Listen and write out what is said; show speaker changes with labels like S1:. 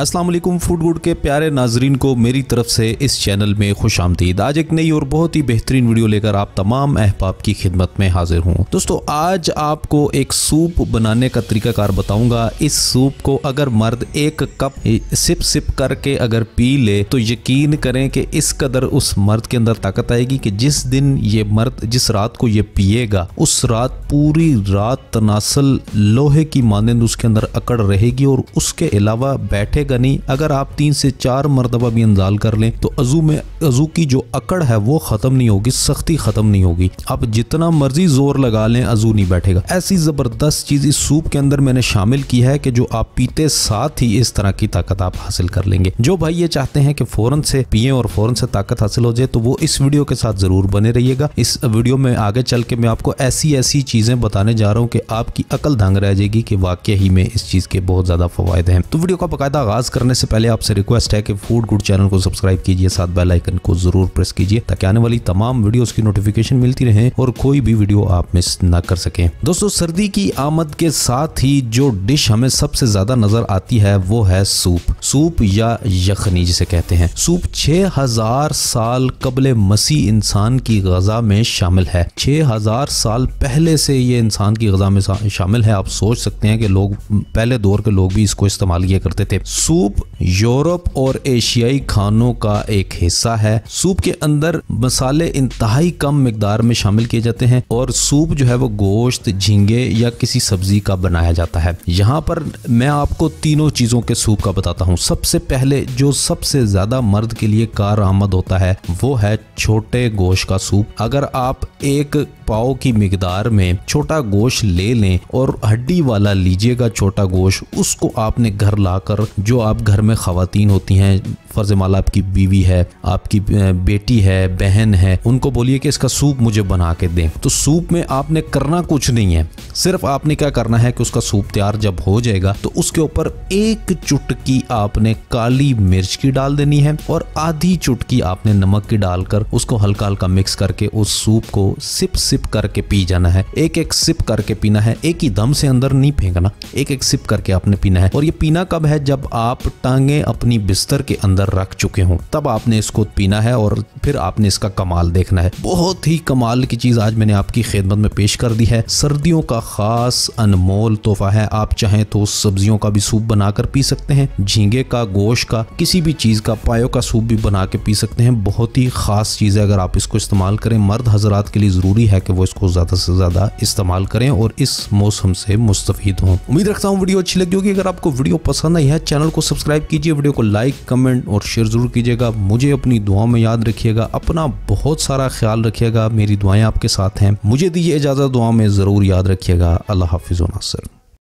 S1: Aslam food good के प्यारे नाजरीन को मेरी तरफ से इस चैनल में खुश आमदीद आज एक नई और बहुत ही बेहतरीन वीडियो लेकर आप तमाम अहबाब की खिदमत में हाजिर हूँ दोस्तों आज आपको एक सूप बनाने का तरीकाकार बताऊंगा इस सूप को अगर मर्द एक कप सिप सिप करके अगर पी ले तो यकीन करें कि इस कदर उस मर्द के अंदर ताकत आएगी कि जिस दिन ये मर्द जिस रात को ये पिएगा उस रात पूरी रात तनासल लोहे की मानंद उसके अंदर अकड़ रहेगी और उसके अलावा बैठे टूटेगा नहीं अगर आप तीन से चार मरतबा भी इंजाल कर लें तो अजू में अजू की जो अकड़ है वो ख़त्म नहीं होगी सख्ती ख़त्म नहीं होगी आप जितना मर्जी जोर लगा लें अजू नहीं बैठेगा ऐसी ज़बरदस्त चीज़ इस सूप के अंदर मैंने शामिल की है कि जो आप पीते साथ ही इस तरह की ताकत आप हासिल कर लेंगे जो भाई ये चाहते हैं कि फ़ौरन से पिए और फ़ौरन से ताकत हासिल हो जाए तो वो इस वीडियो के साथ ज़रूर बने रहिएगा इस वीडियो में आगे चल के मैं आपको ऐसी ऐसी चीज़ें बताने जा रहा हूँ कि आपकी अकल धंग रह जाएगी कि वाकई ही में इस चीज़ के बहुत ज़्यादा फ़वाद हैं तो वीडियो का बकायदा आगाज़ आगाज करने से पहले आपसे रिक्वेस्ट है कि फूड गुड चैनल को सब्सक्राइब कीजिए साथ बेल आइकन को जरूर प्रेस कीजिए ताकि आने वाली तमाम वीडियोस की नोटिफिकेशन मिलती रहे और कोई भी वीडियो आप मिस ना कर सकें दोस्तों सर्दी की आमद के साथ ही जो डिश हमें सबसे ज्यादा नजर आती है वो है सूप सूप या यखनी जिसे कहते हैं सूप 6000 साल कबल मसीह इंसान की गजा में शामिल है 6000 साल पहले से ये इंसान की गजा में शामिल है आप सोच सकते हैं कि लोग पहले दौर के लोग भी इसको इस्तेमाल किया करते थे सूप यूरोप और एशियाई खानों का एक हिस्सा है सूप के अंदर मसाले इंतहाई कम मकदार में शामिल किए जाते हैं और सूप जो है वो गोश्त झींगे या किसी सब्जी का बनाया जाता है यहाँ पर मैं आपको तीनों चीज़ों के सूप का बताता हूँ सबसे पहले जो सबसे ज़्यादा मर्द के लिए कार आमद होता है वो है छोटे गोश्त का सूप अगर आप एक पाव की मकदार में छोटा गोश्त ले लें और हड्डी वाला लीजिएगा छोटा गोश्त उसको आपने घर लाकर जो आप घर में खातन होती हैं फ़र्ज़ माला आपकी बीवी है आपकी बेटी है बहन है उनको बोलिए कि इसका सूप मुझे बना के दें तो सूप में आपने करना कुछ नहीं है सिर्फ आपने क्या करना है कि उसका सूप तैयार जब हो जाएगा तो उसके ऊपर एक चुटकी आपने काली मिर्च की डाल देनी है और आधी चुटकी आपने नमक की डालकर उसको हल्का हल्का मिक्स करके उस सूप को सिप सिप सिप करके पी जाना है एक एक सिप करके पीना है एक ही दम से अंदर नहीं फेंकना एक एक सिप करके आपने पीना है और ये पीना कब है जब आप टांगे अपनी बिस्तर के अंदर रख चुके हों तब आपने इसको पीना है और फिर आपने इसका कमाल देखना है बहुत ही कमाल की चीज़ आज मैंने आपकी खिदमत में पेश कर दी है सर्दियों का खास अनमोल तोहफा है आप चाहें तो सब्जियों का भी सूप बनाकर पी सकते हैं झींगे का गोश्त का किसी भी चीज़ का पायो का सूप भी बना के पी सकते हैं बहुत ही खास चीज़ है अगर आप इसको इस्तेमाल करें मर्द हजरात के लिए ज़रूरी है कि ताकि तो वो इसको ज़्यादा से ज़्यादा इस्तेमाल करें और इस मौसम से मुस्तफ़ हों उम्मीद रखता हूँ वीडियो अच्छी लगी होगी अगर आपको वीडियो पसंद आई है चैनल को सब्सक्राइब कीजिए वीडियो को लाइक कमेंट और शेयर ज़रूर कीजिएगा मुझे अपनी दुआ में याद रखिएगा अपना बहुत सारा ख्याल रखिएगा मेरी दुआएं आपके साथ हैं मुझे दीजिए इजाज़त दुआ में ज़रूर याद रखिएगा अल्लाह हाफिज़ नासर